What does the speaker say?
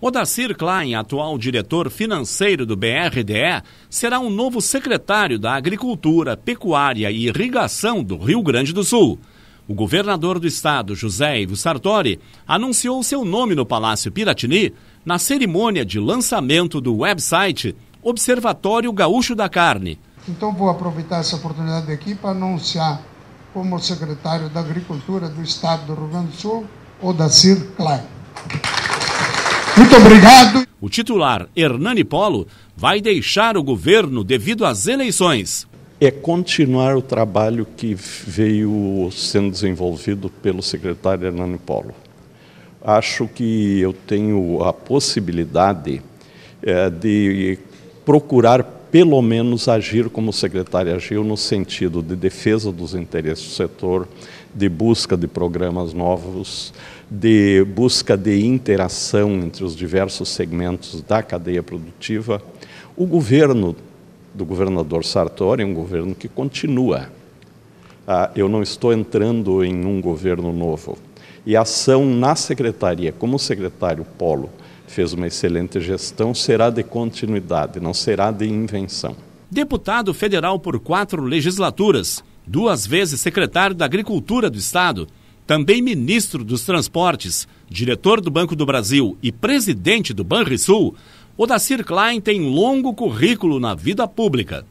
Odacir Klein, atual diretor financeiro do BRDE, será o um novo secretário da Agricultura, Pecuária e Irrigação do Rio Grande do Sul. O governador do estado, José Ivo Sartori, anunciou seu nome no Palácio Piratini na cerimônia de lançamento do website Observatório Gaúcho da Carne. Então vou aproveitar essa oportunidade aqui para anunciar como secretário da Agricultura do Estado do Rio Grande do Sul, Odacir Klein. Muito obrigado. O titular Hernani Polo vai deixar o governo devido às eleições. É continuar o trabalho que veio sendo desenvolvido pelo secretário Hernani Polo. Acho que eu tenho a possibilidade é, de procurar pelo menos agir como o secretário agiu no sentido de defesa dos interesses do setor, de busca de programas novos, de busca de interação entre os diversos segmentos da cadeia produtiva. O governo do governador Sartori é um governo que continua ah, eu não estou entrando em um governo novo. E a ação na secretaria, como o secretário Polo fez uma excelente gestão, será de continuidade, não será de invenção. Deputado federal por quatro legislaturas, duas vezes secretário da Agricultura do Estado, também ministro dos Transportes, diretor do Banco do Brasil e presidente do Banrisul, Odacir Klein tem longo currículo na vida pública.